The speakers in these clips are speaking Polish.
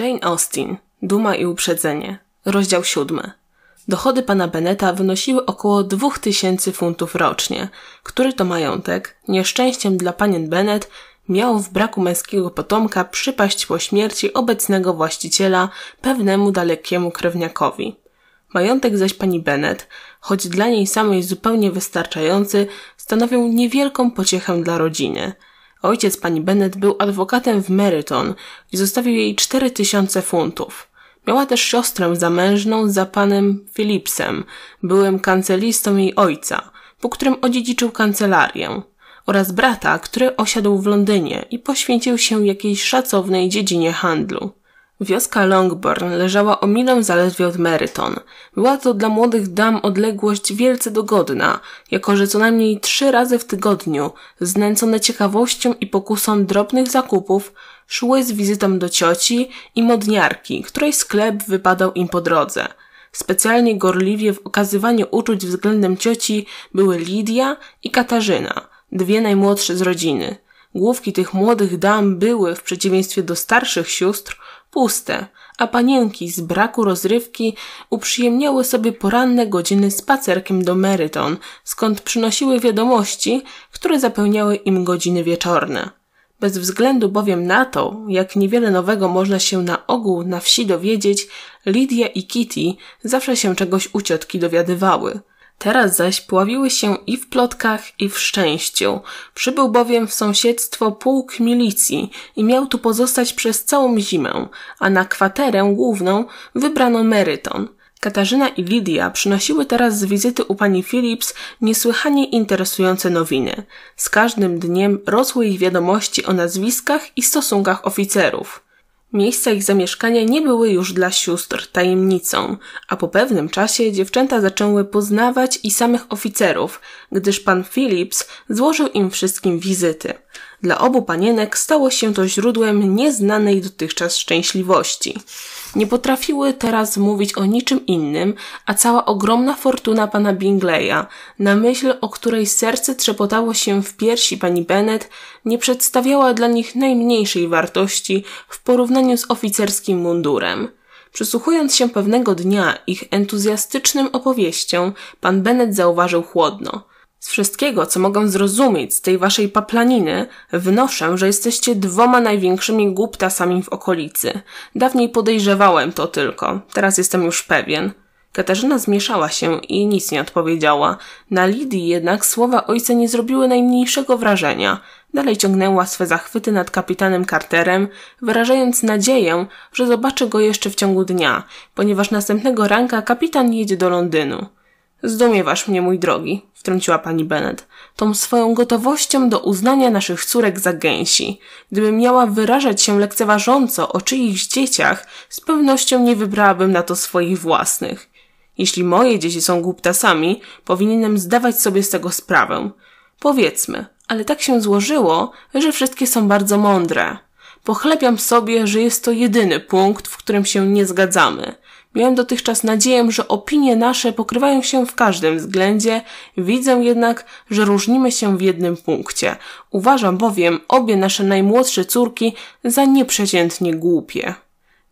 Jane Austen, Duma i Uprzedzenie, rozdział siódmy. Dochody pana Beneta wynosiły około dwóch tysięcy funtów rocznie, który to majątek, nieszczęściem dla panien Bennet, miał w braku męskiego potomka przypaść po śmierci obecnego właściciela pewnemu dalekiemu krewniakowi. Majątek zaś pani Bennet, choć dla niej samej zupełnie wystarczający, stanowił niewielką pociechę dla rodziny – Ojciec pani Bennet był adwokatem w Meryton i zostawił jej 4000 funtów. Miała też siostrę zamężną za panem Philipsem, byłym kancelistą jej ojca, po którym odziedziczył kancelarię, oraz brata, który osiadł w Londynie i poświęcił się jakiejś szacownej dziedzinie handlu. Wioska Longbourn leżała o milę zaledwie od Meryton. Była to dla młodych dam odległość wielce dogodna, jako że co najmniej trzy razy w tygodniu, znęcone ciekawością i pokusą drobnych zakupów, szły z wizytą do cioci i modniarki, której sklep wypadał im po drodze. Specjalnie gorliwie w okazywaniu uczuć względem cioci były Lidia i Katarzyna, dwie najmłodsze z rodziny. Główki tych młodych dam były, w przeciwieństwie do starszych sióstr, puste, a panienki z braku rozrywki uprzyjemniały sobie poranne godziny spacerkiem do Meryton, skąd przynosiły wiadomości, które zapełniały im godziny wieczorne. Bez względu bowiem na to, jak niewiele nowego można się na ogół na wsi dowiedzieć, Lidia i Kitty zawsze się czegoś u ciotki dowiadywały. Teraz zaś pławiły się i w plotkach, i w szczęściu. Przybył bowiem w sąsiedztwo pułk milicji i miał tu pozostać przez całą zimę, a na kwaterę główną wybrano meryton. Katarzyna i Lidia przynosiły teraz z wizyty u pani Philips niesłychanie interesujące nowiny. Z każdym dniem rosły ich wiadomości o nazwiskach i stosunkach oficerów. Miejsca ich zamieszkania nie były już dla sióstr tajemnicą, a po pewnym czasie dziewczęta zaczęły poznawać i samych oficerów, gdyż pan Phillips złożył im wszystkim wizyty. Dla obu panienek stało się to źródłem nieznanej dotychczas szczęśliwości. Nie potrafiły teraz mówić o niczym innym, a cała ogromna fortuna pana Bingleya, na myśl o której serce trzepotało się w piersi pani Bennet, nie przedstawiała dla nich najmniejszej wartości w porównaniu z oficerskim mundurem. Przysłuchując się pewnego dnia ich entuzjastycznym opowieściom, pan Bennet zauważył chłodno. Z wszystkiego, co mogę zrozumieć z tej waszej paplaniny, wnoszę, że jesteście dwoma największymi głuptasami w okolicy. Dawniej podejrzewałem to tylko, teraz jestem już pewien. Katarzyna zmieszała się i nic nie odpowiedziała. Na Lidii jednak słowa ojca nie zrobiły najmniejszego wrażenia. Dalej ciągnęła swe zachwyty nad kapitanem Carterem, wyrażając nadzieję, że zobaczy go jeszcze w ciągu dnia, ponieważ następnego ranka kapitan jedzie do Londynu. Zdumiewasz mnie, mój drogi, wtrąciła pani Bennet, tą swoją gotowością do uznania naszych córek za gęsi. Gdybym miała wyrażać się lekceważąco o czyichś dzieciach, z pewnością nie wybrałabym na to swoich własnych. Jeśli moje dzieci są głuptasami, powinienem zdawać sobie z tego sprawę. Powiedzmy, ale tak się złożyło, że wszystkie są bardzo mądre. Pochlebiam sobie, że jest to jedyny punkt, w którym się nie zgadzamy. Miałem dotychczas nadzieję, że opinie nasze pokrywają się w każdym względzie, widzę jednak, że różnimy się w jednym punkcie. Uważam bowiem obie nasze najmłodsze córki za nieprzeciętnie głupie.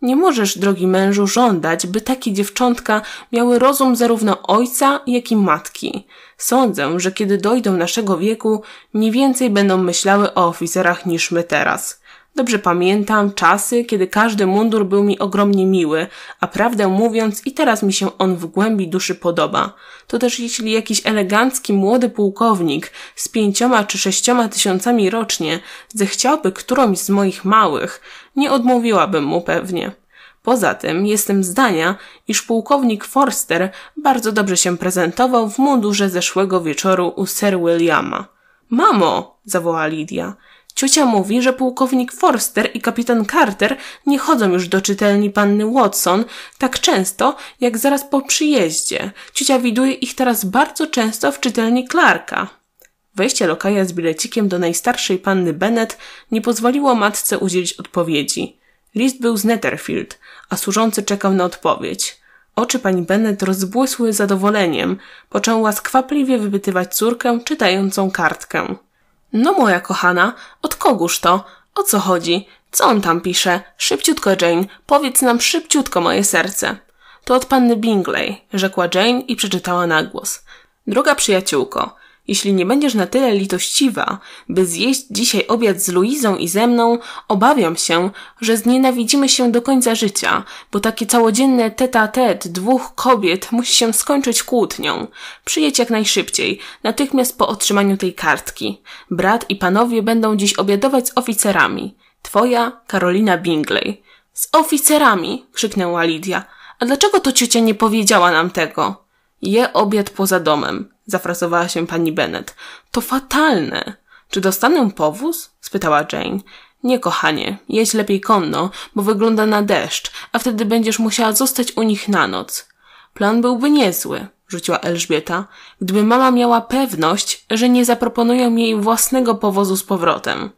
Nie możesz, drogi mężu, żądać, by takie dziewczątka miały rozum zarówno ojca, jak i matki. Sądzę, że kiedy dojdą naszego wieku, nie więcej będą myślały o oficerach niż my teraz. Dobrze pamiętam czasy, kiedy każdy mundur był mi ogromnie miły, a prawdę mówiąc i teraz mi się on w głębi duszy podoba. To też jeśli jakiś elegancki młody pułkownik z pięcioma czy sześcioma tysiącami rocznie zechciałby którąś z moich małych, nie odmówiłabym mu pewnie. Poza tym jestem zdania, iż pułkownik Forster bardzo dobrze się prezentował w mundurze zeszłego wieczoru u Sir Williama. Mamo! zawołała Lidia. Ciocia mówi, że pułkownik Forster i kapitan Carter nie chodzą już do czytelni panny Watson tak często, jak zaraz po przyjeździe. Ciocia widuje ich teraz bardzo często w czytelni Clarka. Wejście lokaja z bilecikiem do najstarszej panny Bennet nie pozwoliło matce udzielić odpowiedzi. List był z Netherfield, a służący czekał na odpowiedź. Oczy pani Bennet rozbłysły zadowoleniem, poczęła skwapliwie wypytywać córkę czytającą kartkę. No moja kochana, od kogóż to? O co chodzi? Co on tam pisze? Szybciutko, Jane, powiedz nam szybciutko moje serce. To od panny Bingley, rzekła Jane i przeczytała na głos. Droga przyjaciółko, jeśli nie będziesz na tyle litościwa, by zjeść dzisiaj obiad z Luizą i ze mną, obawiam się, że znienawidzimy się do końca życia, bo takie całodzienne tete-a-tete dwóch kobiet musi się skończyć kłótnią. Przyjedź jak najszybciej, natychmiast po otrzymaniu tej kartki. Brat i panowie będą dziś obiadować z oficerami. Twoja Karolina Bingley. Z oficerami! krzyknęła Lidia. A dlaczego to ciocia nie powiedziała nam tego? Je obiad poza domem zafrasowała się pani Bennet. To fatalne. Czy dostanę powóz? spytała Jane. Nie, kochanie, jedź lepiej konno, bo wygląda na deszcz, a wtedy będziesz musiała zostać u nich na noc. Plan byłby niezły, rzuciła Elżbieta, gdyby mama miała pewność, że nie zaproponują jej własnego powozu z powrotem.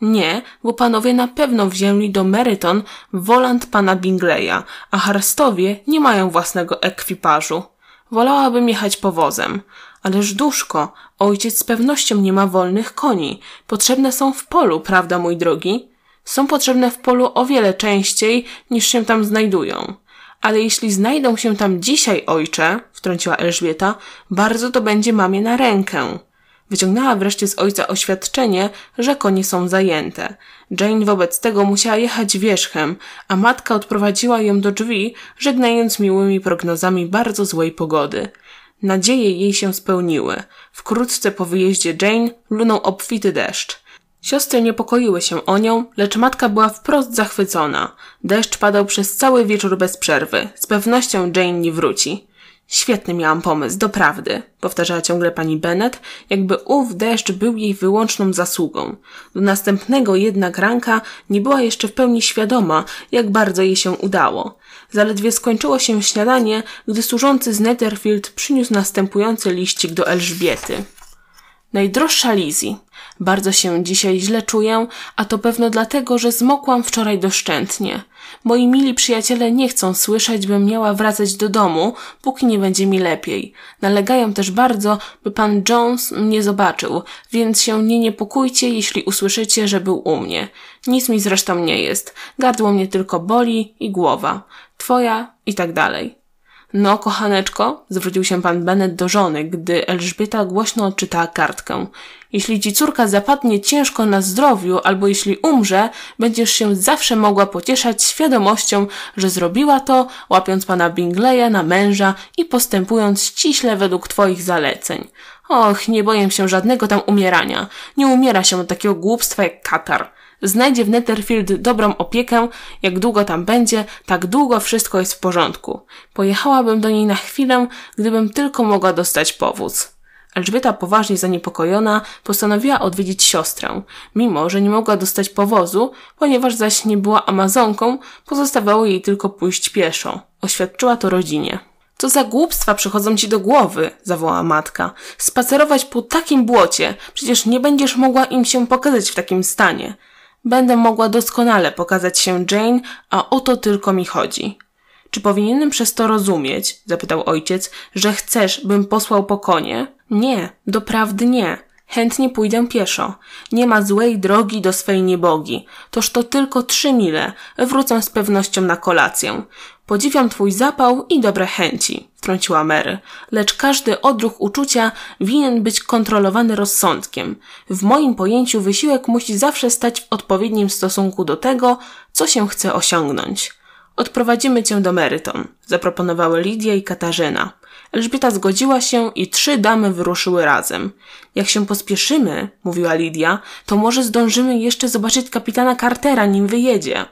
Nie, bo panowie na pewno wzięli do Meryton wolant pana Bingleya, a Harstowie nie mają własnego ekwipażu. Wolałabym jechać powozem. Ależ duszko, ojciec z pewnością nie ma wolnych koni. Potrzebne są w polu, prawda, mój drogi? Są potrzebne w polu o wiele częściej niż się tam znajdują. Ale jeśli znajdą się tam dzisiaj, ojcze, wtrąciła Elżbieta, bardzo to będzie mamie na rękę. Wyciągnęła wreszcie z ojca oświadczenie, że konie są zajęte. Jane wobec tego musiała jechać wierzchem, a matka odprowadziła ją do drzwi, żegnając miłymi prognozami bardzo złej pogody. Nadzieje jej się spełniły. Wkrótce po wyjeździe Jane lunął obfity deszcz. Siostry niepokoiły się o nią, lecz matka była wprost zachwycona. Deszcz padał przez cały wieczór bez przerwy. Z pewnością Jane nie wróci. Świetny miałam pomysł, doprawdy, powtarzała ciągle pani Bennet, jakby ów deszcz był jej wyłączną zasługą. Do następnego jednak ranka nie była jeszcze w pełni świadoma, jak bardzo jej się udało. Zaledwie skończyło się śniadanie, gdy służący z Netherfield przyniósł następujący liścik do Elżbiety. Najdroższa Lizzie. Bardzo się dzisiaj źle czuję, a to pewno dlatego, że zmokłam wczoraj doszczętnie. Moi mili przyjaciele nie chcą słyszeć, bym miała wracać do domu, póki nie będzie mi lepiej. Nalegają też bardzo, by pan Jones mnie zobaczył, więc się nie niepokójcie, jeśli usłyszycie, że był u mnie. Nic mi zresztą nie jest. Gardło mnie tylko boli i głowa. Twoja i tak dalej. No, kochaneczko, zwrócił się pan Bennet do żony, gdy Elżbieta głośno odczytała kartkę. Jeśli ci córka zapadnie ciężko na zdrowiu, albo jeśli umrze, będziesz się zawsze mogła pocieszać świadomością, że zrobiła to, łapiąc pana Bingleya na męża i postępując ściśle według twoich zaleceń. Och, nie boję się żadnego tam umierania. Nie umiera się od takiego głupstwa jak katar znajdzie w Netherfield dobrą opiekę, jak długo tam będzie, tak długo wszystko jest w porządku. Pojechałabym do niej na chwilę, gdybym tylko mogła dostać powóz. Elżbieta poważnie zaniepokojona postanowiła odwiedzić siostrę, mimo że nie mogła dostać powozu, ponieważ zaś nie była amazonką, pozostawało jej tylko pójść pieszo. Oświadczyła to rodzinie. Co za głupstwa przychodzą ci do głowy, zawołała matka. Spacerować po takim błocie, przecież nie będziesz mogła im się pokazać w takim stanie. Będę mogła doskonale pokazać się Jane, a o to tylko mi chodzi. Czy powinienem przez to rozumieć, zapytał ojciec, że chcesz, bym posłał po konie? Nie, doprawdy nie. Chętnie pójdę pieszo. Nie ma złej drogi do swej niebogi. Toż to tylko trzy mile. Wrócę z pewnością na kolację. Podziwiam twój zapał i dobre chęci wtrąciła Mary, lecz każdy odruch uczucia winien być kontrolowany rozsądkiem. W moim pojęciu wysiłek musi zawsze stać w odpowiednim stosunku do tego, co się chce osiągnąć. Odprowadzimy cię do Meryton, zaproponowały Lidia i Katarzyna. Elżbieta zgodziła się i trzy damy wyruszyły razem. Jak się pospieszymy, mówiła Lidia, to może zdążymy jeszcze zobaczyć kapitana Cartera, nim wyjedzie.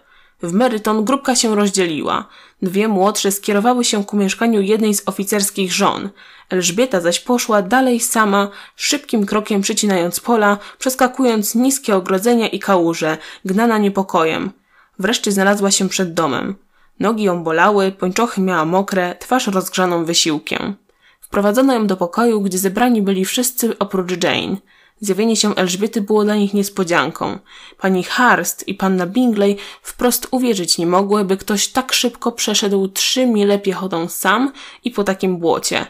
W Meryton grupka się rozdzieliła. Dwie młodsze skierowały się ku mieszkaniu jednej z oficerskich żon. Elżbieta zaś poszła dalej sama, szybkim krokiem przecinając pola, przeskakując niskie ogrodzenia i kałuże, gnana niepokojem. Wreszcie znalazła się przed domem. Nogi ją bolały, pończochy miała mokre, twarz rozgrzaną wysiłkiem. Wprowadzono ją do pokoju, gdzie zebrani byli wszyscy oprócz Jane – Zjawienie się Elżbiety było dla nich niespodzianką. Pani Harst i panna Bingley wprost uwierzyć nie mogły, by ktoś tak szybko przeszedł trzy mile piechotą sam i po takim błocie.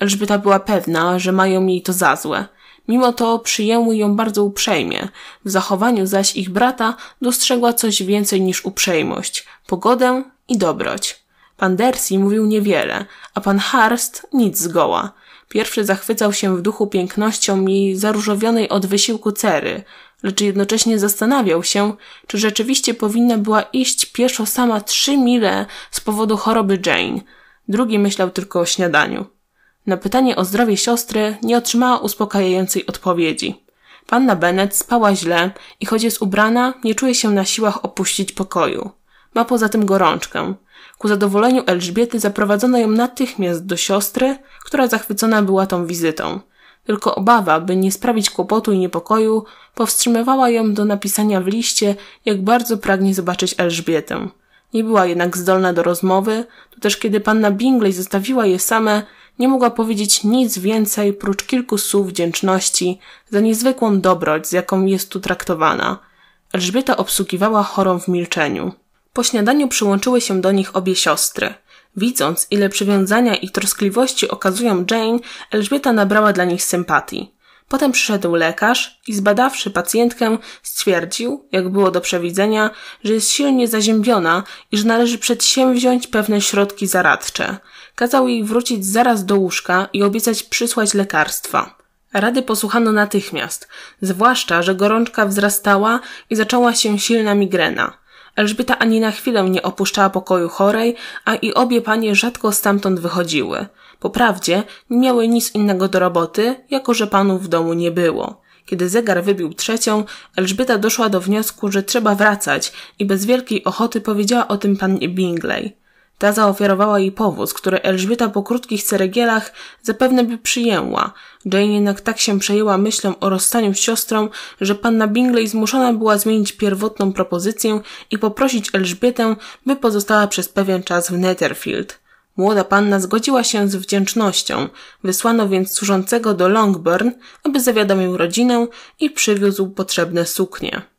Elżbieta była pewna, że mają jej to za złe. Mimo to przyjęły ją bardzo uprzejmie. W zachowaniu zaś ich brata dostrzegła coś więcej niż uprzejmość, pogodę i dobroć. Pan Dersi mówił niewiele, a pan Harst nic zgoła. Pierwszy zachwycał się w duchu pięknością jej zaróżowionej od wysiłku cery, lecz jednocześnie zastanawiał się, czy rzeczywiście powinna była iść pieszo sama trzy mile z powodu choroby Jane. Drugi myślał tylko o śniadaniu. Na pytanie o zdrowie siostry nie otrzymała uspokajającej odpowiedzi. Panna Bennet spała źle i choć jest ubrana, nie czuje się na siłach opuścić pokoju. Ma poza tym gorączkę. Ku zadowoleniu Elżbiety zaprowadzono ją natychmiast do siostry, która zachwycona była tą wizytą. Tylko obawa, by nie sprawić kłopotu i niepokoju, powstrzymywała ją do napisania w liście, jak bardzo pragnie zobaczyć Elżbietę. Nie była jednak zdolna do rozmowy, to też kiedy panna Bingley zostawiła je same, nie mogła powiedzieć nic więcej prócz kilku słów wdzięczności za niezwykłą dobroć, z jaką jest tu traktowana. Elżbieta obsługiwała chorą w milczeniu. Po śniadaniu przyłączyły się do nich obie siostry. Widząc, ile przywiązania i troskliwości okazują Jane, Elżbieta nabrała dla nich sympatii. Potem przyszedł lekarz i zbadawszy pacjentkę, stwierdził, jak było do przewidzenia, że jest silnie zaziębiona i że należy przedsięwziąć pewne środki zaradcze. Kazał jej wrócić zaraz do łóżka i obiecać przysłać lekarstwa. Rady posłuchano natychmiast, zwłaszcza, że gorączka wzrastała i zaczęła się silna migrena. Elżbieta ani na chwilę nie opuszczała pokoju chorej, a i obie panie rzadko stamtąd wychodziły. Po prawdzie nie miały nic innego do roboty, jako że panów w domu nie było. Kiedy zegar wybił trzecią, Elżbieta doszła do wniosku, że trzeba wracać i bez wielkiej ochoty powiedziała o tym pannie Bingley. Ta zaofiarowała jej powóz, który Elżbieta po krótkich ceregielach zapewne by przyjęła. Jane jednak tak się przejęła myślą o rozstaniu z siostrą, że panna Bingley zmuszona była zmienić pierwotną propozycję i poprosić Elżbietę, by pozostała przez pewien czas w Netherfield. Młoda panna zgodziła się z wdzięcznością. Wysłano więc służącego do Longburn, aby zawiadomił rodzinę i przywiózł potrzebne suknie.